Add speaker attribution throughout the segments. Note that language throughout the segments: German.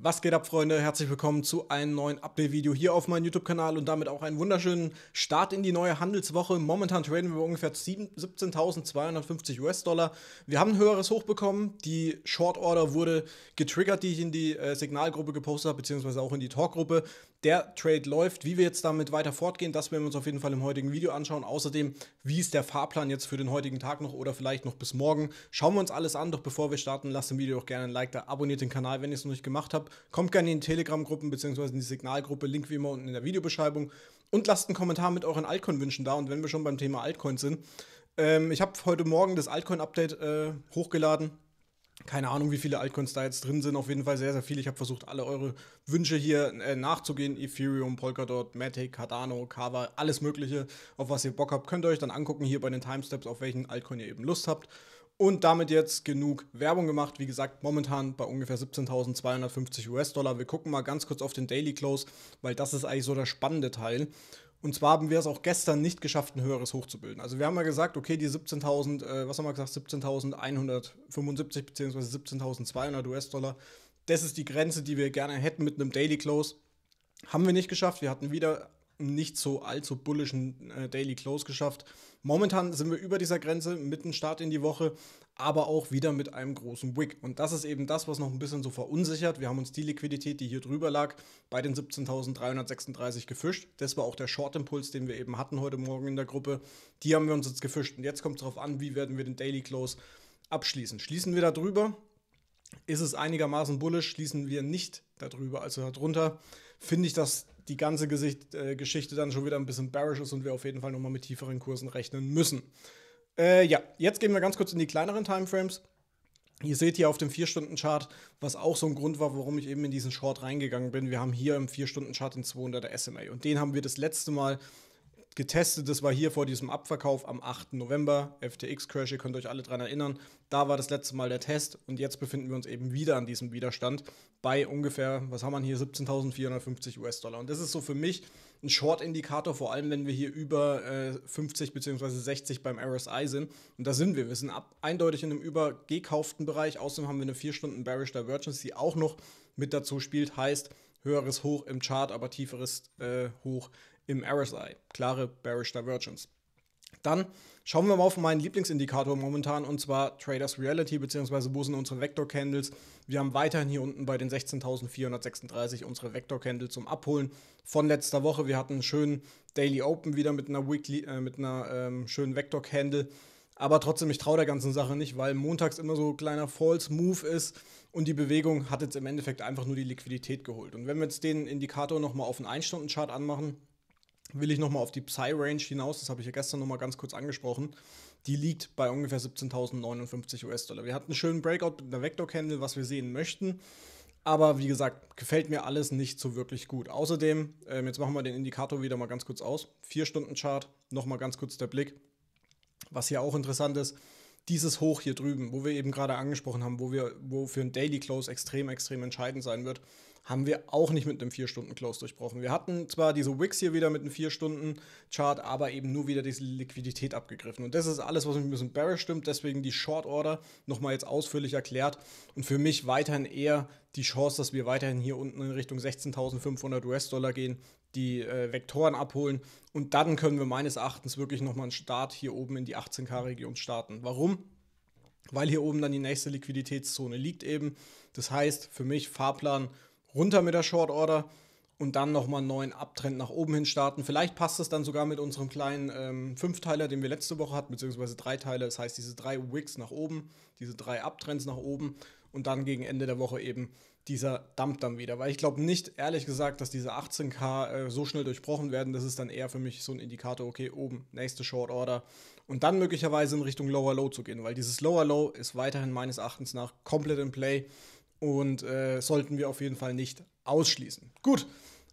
Speaker 1: Was geht ab, Freunde? Herzlich willkommen zu einem neuen Update-Video hier auf meinem YouTube-Kanal und damit auch einen wunderschönen Start in die neue Handelswoche. Momentan traden wir ungefähr 17.250 US-Dollar. Wir haben ein höheres Hoch bekommen. Die Short-Order wurde getriggert, die ich in die äh, Signalgruppe gepostet habe, beziehungsweise auch in die Talk-Gruppe. Der Trade läuft. Wie wir jetzt damit weiter fortgehen, das werden wir uns auf jeden Fall im heutigen Video anschauen. Außerdem, wie ist der Fahrplan jetzt für den heutigen Tag noch oder vielleicht noch bis morgen? Schauen wir uns alles an. Doch bevor wir starten, lasst dem Video auch gerne ein Like da, abonniert den Kanal, wenn ihr es noch nicht gemacht habt habt, kommt gerne in die Telegram-Gruppen bzw. in die Signalgruppe, Link wie immer unten in der Videobeschreibung. Und lasst einen Kommentar mit euren Altcoin-Wünschen da. Und wenn wir schon beim Thema Altcoins sind, ähm, ich habe heute Morgen das Altcoin-Update äh, hochgeladen. Keine Ahnung, wie viele Altcoins da jetzt drin sind. Auf jeden Fall sehr, sehr viele. Ich habe versucht, alle eure Wünsche hier äh, nachzugehen. Ethereum, Polkadot, Matic, Cardano, Kava, alles Mögliche, auf was ihr Bock habt. Könnt ihr euch dann angucken hier bei den Timesteps, auf welchen Altcoin ihr eben Lust habt. Und damit jetzt genug Werbung gemacht. Wie gesagt, momentan bei ungefähr 17.250 US-Dollar. Wir gucken mal ganz kurz auf den Daily Close, weil das ist eigentlich so der spannende Teil. Und zwar haben wir es auch gestern nicht geschafft, ein höheres hochzubilden. Also wir haben ja gesagt, okay, die 17.000, äh, was haben wir gesagt, 17.175 bzw. 17.200 US-Dollar, das ist die Grenze, die wir gerne hätten mit einem Daily Close. Haben wir nicht geschafft. Wir hatten wieder nicht so allzu bullischen äh, Daily Close geschafft. Momentan sind wir über dieser Grenze, mit mitten Start in die Woche, aber auch wieder mit einem großen Wick. Und das ist eben das, was noch ein bisschen so verunsichert. Wir haben uns die Liquidität, die hier drüber lag, bei den 17.336 gefischt. Das war auch der Short-Impuls, den wir eben hatten heute Morgen in der Gruppe. Die haben wir uns jetzt gefischt. Und jetzt kommt es darauf an, wie werden wir den Daily Close abschließen. Schließen wir da drüber, ist es einigermaßen bullisch. schließen wir nicht darüber, also darunter, finde ich das die ganze Gesicht, äh, Geschichte dann schon wieder ein bisschen bearish ist und wir auf jeden Fall nochmal mit tieferen Kursen rechnen müssen. Äh, ja, jetzt gehen wir ganz kurz in die kleineren Timeframes. Ihr seht hier auf dem 4-Stunden-Chart, was auch so ein Grund war, warum ich eben in diesen Short reingegangen bin. Wir haben hier im 4-Stunden-Chart den 200er SMA und den haben wir das letzte Mal getestet. Das war hier vor diesem Abverkauf am 8. November. FTX-Crash, ihr könnt euch alle daran erinnern. Da war das letzte Mal der Test und jetzt befinden wir uns eben wieder an diesem Widerstand bei ungefähr, was haben wir hier, 17.450 US-Dollar. Und das ist so für mich ein Short-Indikator, vor allem wenn wir hier über äh, 50 bzw. 60 beim RSI sind. Und da sind wir. Wir sind ab, eindeutig in einem übergekauften Bereich. Außerdem haben wir eine 4-Stunden-Bearish Divergence, die auch noch mit dazu spielt. Heißt, höheres Hoch im Chart, aber tieferes äh, Hoch im RSI. Klare Bearish Divergence. Dann schauen wir mal auf meinen Lieblingsindikator momentan und zwar Traders Reality bzw. wo sind unsere Vector Candles. Wir haben weiterhin hier unten bei den 16.436 unsere Vector Candle zum Abholen von letzter Woche. Wir hatten einen schönen Daily Open wieder mit einer, Weekly, äh, mit einer ähm, schönen Vector Candle. Aber trotzdem, ich traue der ganzen Sache nicht, weil montags immer so ein kleiner False Move ist und die Bewegung hat jetzt im Endeffekt einfach nur die Liquidität geholt. Und wenn wir jetzt den Indikator nochmal auf einen 1-Stunden-Chart anmachen, will ich nochmal auf die Psy-Range hinaus, das habe ich ja gestern nochmal ganz kurz angesprochen, die liegt bei ungefähr 17.059 US-Dollar. Wir hatten einen schönen Breakout mit einer Vector-Candle, was wir sehen möchten, aber wie gesagt, gefällt mir alles nicht so wirklich gut. Außerdem, ähm, jetzt machen wir den Indikator wieder mal ganz kurz aus, 4-Stunden-Chart, nochmal ganz kurz der Blick, was hier auch interessant ist, dieses Hoch hier drüben, wo wir eben gerade angesprochen haben, wo wir, wo für ein Daily Close extrem, extrem entscheidend sein wird, haben wir auch nicht mit einem 4-Stunden-Close durchbrochen. Wir hatten zwar diese Wicks hier wieder mit einem 4-Stunden-Chart, aber eben nur wieder diese Liquidität abgegriffen. Und das ist alles, was mich ein bisschen bearish stimmt. Deswegen die Short Order nochmal jetzt ausführlich erklärt. Und für mich weiterhin eher die Chance, dass wir weiterhin hier unten in Richtung 16.500 US-Dollar gehen, die äh, Vektoren abholen. Und dann können wir meines Erachtens wirklich nochmal einen Start hier oben in die 18K-Region starten. Warum? Weil hier oben dann die nächste Liquiditätszone liegt eben. Das heißt, für mich Fahrplan runter mit der Short Order und dann nochmal einen neuen Abtrend nach oben hin starten. Vielleicht passt es dann sogar mit unserem kleinen ähm, Fünfteiler, den wir letzte Woche hatten, beziehungsweise Dreiteiler. Das heißt, diese drei Wicks nach oben, diese drei Abtrends nach oben und dann gegen Ende der Woche eben dieser Dump dann wieder. Weil ich glaube nicht, ehrlich gesagt, dass diese 18k äh, so schnell durchbrochen werden. Das ist dann eher für mich so ein Indikator, okay, oben, nächste Short Order und dann möglicherweise in Richtung Lower Low zu gehen, weil dieses Lower Low ist weiterhin meines Erachtens nach komplett in Play und äh, sollten wir auf jeden Fall nicht ausschließen. Gut,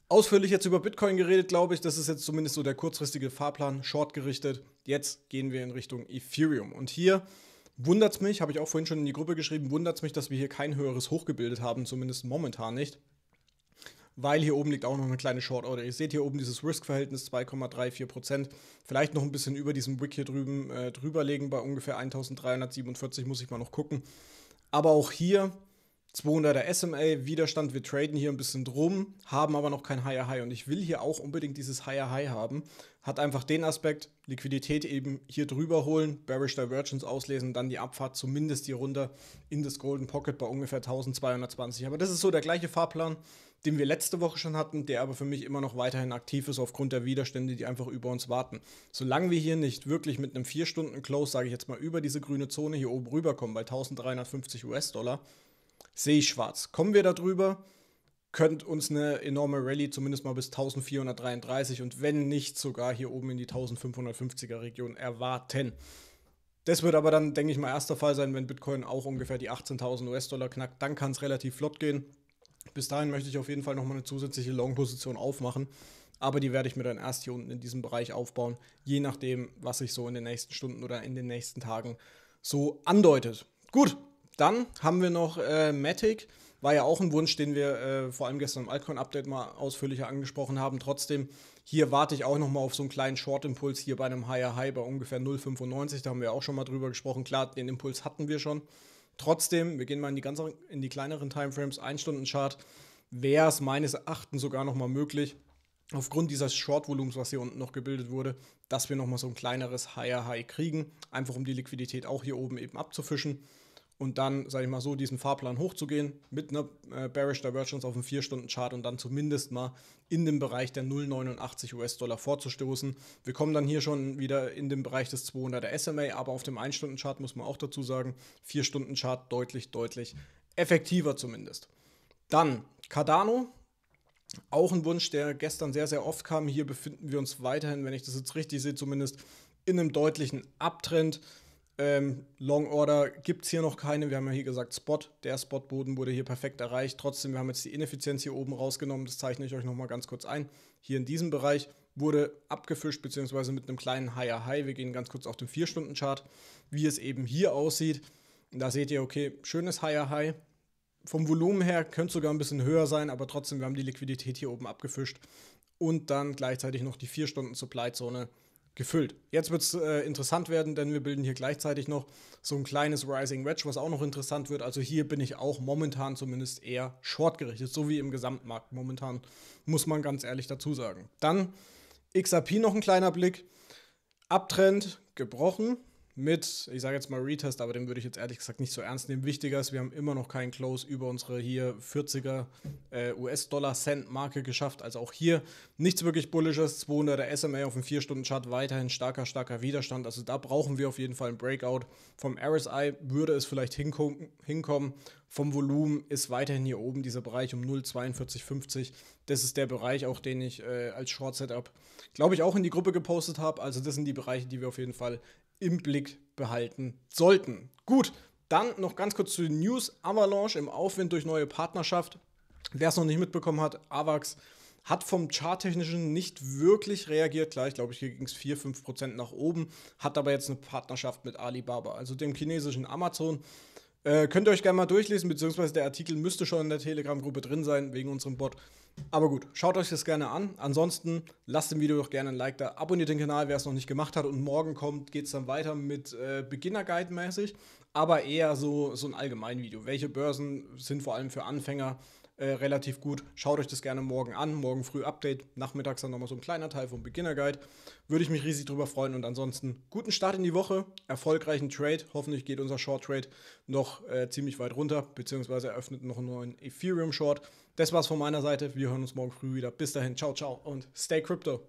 Speaker 1: ausführlich jetzt über Bitcoin geredet, glaube ich. Das ist jetzt zumindest so der kurzfristige Fahrplan, short gerichtet. Jetzt gehen wir in Richtung Ethereum. Und hier wundert es mich, habe ich auch vorhin schon in die Gruppe geschrieben, wundert es mich, dass wir hier kein höheres Hoch gebildet haben, zumindest momentan nicht. Weil hier oben liegt auch noch eine kleine Short Order. Ihr seht hier oben dieses Risk-Verhältnis 2,34%. Vielleicht noch ein bisschen über diesem Wick hier drüben äh, drüberlegen. Bei ungefähr 1347 muss ich mal noch gucken. Aber auch hier 200er SMA, Widerstand, wir traden hier ein bisschen drum, haben aber noch kein Higher High und ich will hier auch unbedingt dieses Higher High haben. Hat einfach den Aspekt, Liquidität eben hier drüber holen, Bearish Divergence auslesen, dann die Abfahrt zumindest hier runter in das Golden Pocket bei ungefähr 1220. Aber das ist so der gleiche Fahrplan, den wir letzte Woche schon hatten, der aber für mich immer noch weiterhin aktiv ist aufgrund der Widerstände, die einfach über uns warten. Solange wir hier nicht wirklich mit einem 4-Stunden-Close, sage ich jetzt mal, über diese grüne Zone hier oben rüberkommen bei 1350 US-Dollar, sehe ich schwarz. Kommen wir darüber, könnte uns eine enorme Rallye zumindest mal bis 1433 und wenn nicht sogar hier oben in die 1550er Region erwarten. Das wird aber dann, denke ich mal, erster Fall sein, wenn Bitcoin auch ungefähr die 18.000 US-Dollar knackt. Dann kann es relativ flott gehen. Bis dahin möchte ich auf jeden Fall nochmal eine zusätzliche Long-Position aufmachen. Aber die werde ich mir dann erst hier unten in diesem Bereich aufbauen, je nachdem, was sich so in den nächsten Stunden oder in den nächsten Tagen so andeutet. Gut, dann haben wir noch äh, Matic. War ja auch ein Wunsch, den wir äh, vor allem gestern im Altcoin-Update mal ausführlicher angesprochen haben. Trotzdem, hier warte ich auch nochmal auf so einen kleinen Short-Impuls hier bei einem Higher High bei ungefähr 0,95. Da haben wir auch schon mal drüber gesprochen. Klar, den Impuls hatten wir schon. Trotzdem, wir gehen mal in die, ganzen, in die kleineren Timeframes, ein stunden chart wäre es meines Erachtens sogar nochmal möglich, aufgrund dieses Short-Volumens, was hier unten noch gebildet wurde, dass wir nochmal so ein kleineres Higher High kriegen, einfach um die Liquidität auch hier oben eben abzufischen und dann, sage ich mal so, diesen Fahrplan hochzugehen mit einer äh, Bearish Divergence auf einen 4-Stunden-Chart und dann zumindest mal in dem Bereich der 0,89 US-Dollar vorzustoßen. Wir kommen dann hier schon wieder in den Bereich des 200er SMA, aber auf dem 1-Stunden-Chart muss man auch dazu sagen, 4-Stunden-Chart deutlich, deutlich effektiver zumindest. Dann Cardano, auch ein Wunsch, der gestern sehr, sehr oft kam. Hier befinden wir uns weiterhin, wenn ich das jetzt richtig sehe, zumindest in einem deutlichen Abtrend. Ähm, Long Order gibt es hier noch keine. Wir haben ja hier gesagt, Spot. Der Spotboden wurde hier perfekt erreicht. Trotzdem, wir haben jetzt die Ineffizienz hier oben rausgenommen. Das zeichne ich euch nochmal ganz kurz ein. Hier in diesem Bereich wurde abgefischt, beziehungsweise mit einem kleinen Higher High. Wir gehen ganz kurz auf den 4-Stunden-Chart, wie es eben hier aussieht. Da seht ihr, okay, schönes Higher High. Vom Volumen her könnte es sogar ein bisschen höher sein, aber trotzdem, wir haben die Liquidität hier oben abgefischt. Und dann gleichzeitig noch die 4-Stunden-Supply-Zone gefüllt. Jetzt wird es äh, interessant werden, denn wir bilden hier gleichzeitig noch so ein kleines Rising Wedge, was auch noch interessant wird. Also hier bin ich auch momentan zumindest eher shortgerichtet, so wie im Gesamtmarkt momentan, muss man ganz ehrlich dazu sagen. Dann XRP noch ein kleiner Blick. Abtrend gebrochen, mit, ich sage jetzt mal Retest, aber den würde ich jetzt ehrlich gesagt nicht so ernst nehmen. Wichtiger ist, wir haben immer noch keinen Close über unsere hier 40er äh, US-Dollar-Cent-Marke geschafft. Also auch hier nichts wirklich Bullisches. 200er SMA auf dem 4-Stunden-Chart weiterhin starker, starker Widerstand. Also da brauchen wir auf jeden Fall einen Breakout. Vom RSI würde es vielleicht hinkommen. hinkommen. Vom Volumen ist weiterhin hier oben dieser Bereich um 0,4250. Das ist der Bereich, auch den ich äh, als Short Setup, glaube ich, auch in die Gruppe gepostet habe. Also das sind die Bereiche, die wir auf jeden Fall im Blick behalten sollten. Gut, dann noch ganz kurz zu den News. Avalanche im Aufwind durch neue Partnerschaft. Wer es noch nicht mitbekommen hat, AVAX hat vom Charttechnischen nicht wirklich reagiert. Klar, ich glaube, hier ging es 4-5% nach oben, hat aber jetzt eine Partnerschaft mit Alibaba, also dem chinesischen Amazon. Äh, könnt ihr euch gerne mal durchlesen, beziehungsweise der Artikel müsste schon in der Telegram-Gruppe drin sein, wegen unserem Bot. Aber gut, schaut euch das gerne an. Ansonsten lasst dem Video doch gerne ein Like da, abonniert den Kanal, wer es noch nicht gemacht hat. Und morgen kommt, geht es dann weiter mit äh, Beginner-Guide mäßig, aber eher so, so ein allgemein Video. Welche Börsen sind vor allem für Anfänger äh, relativ gut? Schaut euch das gerne morgen an. Morgen früh Update, nachmittags dann nochmal so ein kleiner Teil vom Beginner-Guide. Würde ich mich riesig drüber freuen. Und ansonsten guten Start in die Woche, erfolgreichen Trade. Hoffentlich geht unser Short-Trade noch äh, ziemlich weit runter, beziehungsweise eröffnet noch einen neuen Ethereum-Short. Das war's von meiner Seite. Wir hören uns morgen früh wieder. Bis dahin, ciao, ciao und stay crypto.